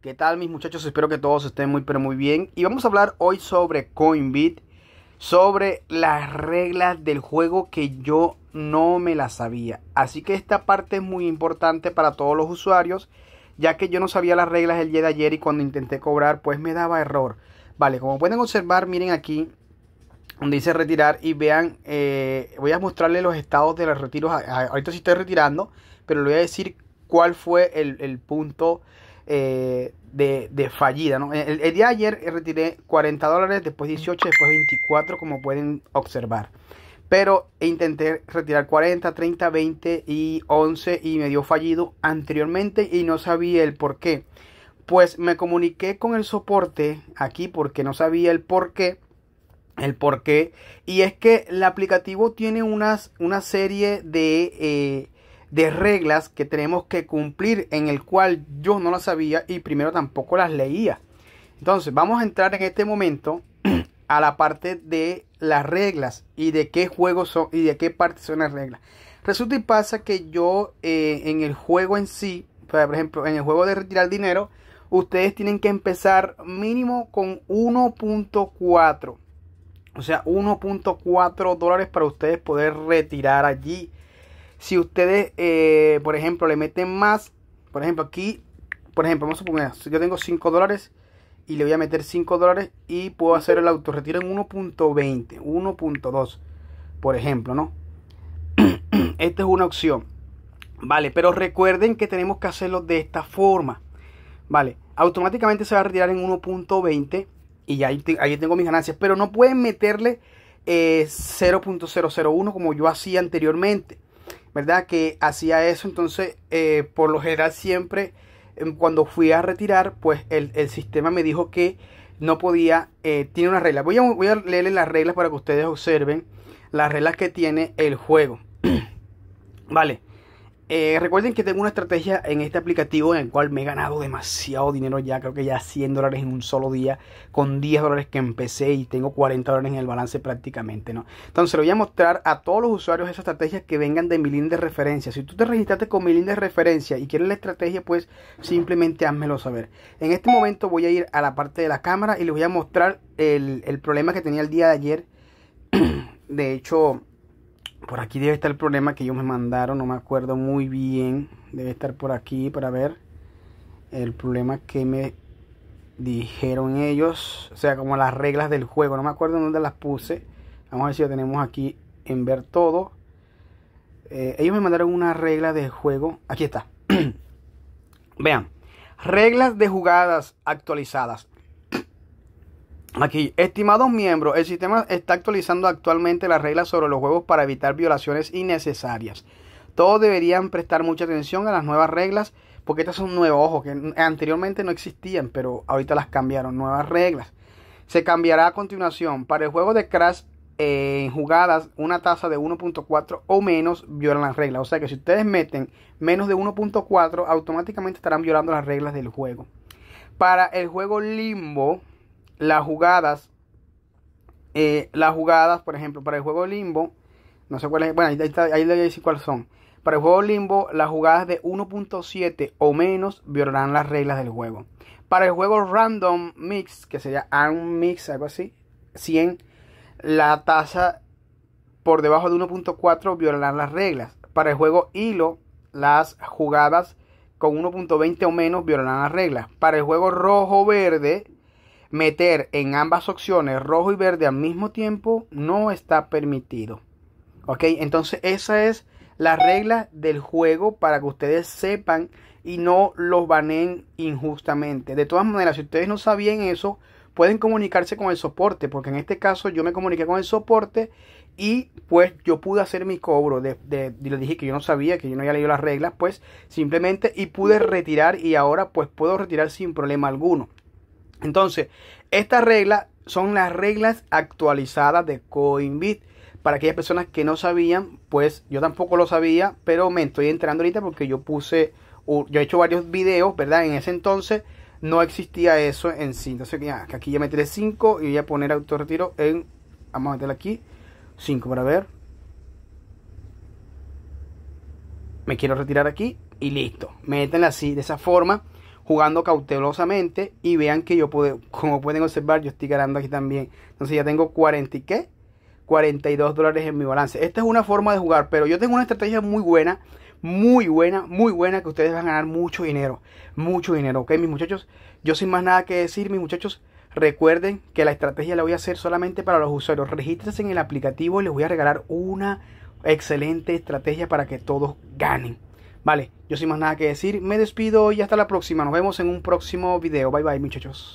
¿Qué tal mis muchachos? Espero que todos estén muy pero muy bien. Y vamos a hablar hoy sobre Coinbit, sobre las reglas del juego que yo no me las sabía. Así que esta parte es muy importante para todos los usuarios, ya que yo no sabía las reglas el día de ayer y cuando intenté cobrar pues me daba error. Vale, como pueden observar, miren aquí donde dice retirar y vean, eh, voy a mostrarles los estados de los retiros. Ahorita sí estoy retirando, pero le voy a decir cuál fue el punto eh, de, fallida. El, día de ayer eh, retiré 40 dólares, después 18, después 24, como pueden observar. Pero intenté retirar 40, 30, 20 y 11 y me dio fallido anteriormente y no sabía el por qué. Pues me comuniqué con el soporte aquí porque no sabía el por qué el por qué. Y es que el aplicativo tiene unas, una serie de, eh, de reglas que tenemos que cumplir en el cual yo no las sabía y primero tampoco las leía. Entonces vamos a entrar en este momento a la parte de las reglas y de qué juego son y de qué parte son las reglas. Resulta y pasa que yo eh, en el juego en sí, por ejemplo, en el juego de retirar dinero, ustedes tienen que empezar mínimo con 1.4. O sea, 1.4 dólares para ustedes poder retirar allí si ustedes, eh, por ejemplo, le meten más, por ejemplo, aquí, por ejemplo, vamos a suponer, yo tengo 5 dólares y le voy a meter 5 dólares y puedo hacer el auto autorretiro en 1.20, 1.2, por ejemplo, ¿no? Esta es una opción. Vale, pero recuerden que tenemos que hacerlo de esta forma. Vale, automáticamente se va a retirar en 1.20 y ahí, ahí tengo mis ganancias, pero no pueden meterle 0.001 eh, como yo hacía anteriormente. ¿verdad? Que hacía eso, entonces eh, por lo general siempre em, cuando fui a retirar, pues el, sistema me dijo que no podía, eh, tiene una regla. Voy a, voy a leerle las reglas para que ustedes observen las reglas que tiene el juego. vale, eh, recuerden que tengo una estrategia en este aplicativo en el cual me he ganado demasiado dinero ya, creo que ya 100 dólares en un solo día, con 10 dólares que empecé y tengo 40 dólares en el balance prácticamente, ¿no? Entonces le voy a mostrar a todos los usuarios esas estrategias que vengan de mi link de referencia. Si tú te registraste con mi link de referencia y quieres la estrategia, pues simplemente házmelo saber. En este momento voy a ir a la parte de la cámara y les voy a mostrar el, el problema que tenía el día de ayer. de hecho por aquí debe estar el problema que ellos me mandaron, no me acuerdo muy bien. Debe estar por aquí para ver el problema que me dijeron ellos. O sea, como las reglas del juego. No me acuerdo dónde las puse. Vamos a ver si lo tenemos aquí en ver todo. Eh, ellos me mandaron una regla de juego. Aquí está. Vean. Reglas de jugadas actualizadas. Aquí, estimados miembros, el sistema está actualizando actualmente las reglas sobre los juegos para evitar violaciones innecesarias. Todos deberían prestar mucha atención a las nuevas reglas, porque estas son nuevas, ojo, que anteriormente no existían, pero ahorita las cambiaron, nuevas reglas. Se cambiará a continuación. Para el juego de Crash eh, en jugadas, una tasa de 1.4 o menos violan las reglas. O sea que si ustedes meten menos de 1.4, automáticamente estarán violando las reglas del juego. Para el juego Limbo, las jugadas, eh, las jugadas, por ejemplo, para el juego Limbo, no sé es. bueno, ahí, ahí le voy a decir cuáles son. Para el juego Limbo, las jugadas de 1.7 o menos violarán las reglas del juego. Para el juego Random Mix, que sería un Mix, algo así, 100, la tasa por debajo de 1.4 violarán las reglas. Para el juego Hilo, las jugadas con 1.20 o menos violarán las reglas. Para el juego Rojo-Verde, meter en ambas opciones rojo y verde al mismo tiempo no está permitido. ¿Ok? Entonces esa es la regla del juego para que ustedes sepan y no los baneen injustamente. De todas maneras, si ustedes no sabían eso, pueden comunicarse con el soporte, porque en este caso yo me comuniqué con el soporte y pues yo pude hacer mi cobro. De, de, dije que yo no sabía, que yo no había leído las reglas, pues simplemente y pude retirar y ahora pues puedo retirar sin problema alguno. Entonces, estas reglas son las reglas actualizadas de CoinBit. Para aquellas personas que no sabían, pues yo tampoco lo sabía, pero me estoy entrando ahorita porque yo puse, yo he hecho varios videos, ¿verdad? En ese entonces no existía eso en sí. Entonces, aquí ya meteré 5 y voy a poner autorretiro en, vamos a meterle aquí, 5 para ver. Me quiero retirar aquí y listo. Métanla así, de esa forma jugando cautelosamente y vean que yo puedo, como pueden observar, yo estoy ganando aquí también. Entonces ya tengo 40 y qué? 42 dólares en mi balance. Esta es una forma de jugar, pero yo tengo una estrategia muy buena, muy buena, muy buena que ustedes van a ganar mucho dinero, mucho dinero, ¿ok? Mis muchachos, yo sin más nada que decir, mis muchachos, recuerden que la estrategia la voy a hacer solamente para los usuarios. Regístrese en el aplicativo y les voy a regalar una excelente estrategia para que todos ganen. Vale, yo sin más nada que decir, me despido y hasta la próxima. Nos vemos en un próximo video. Bye bye muchachos.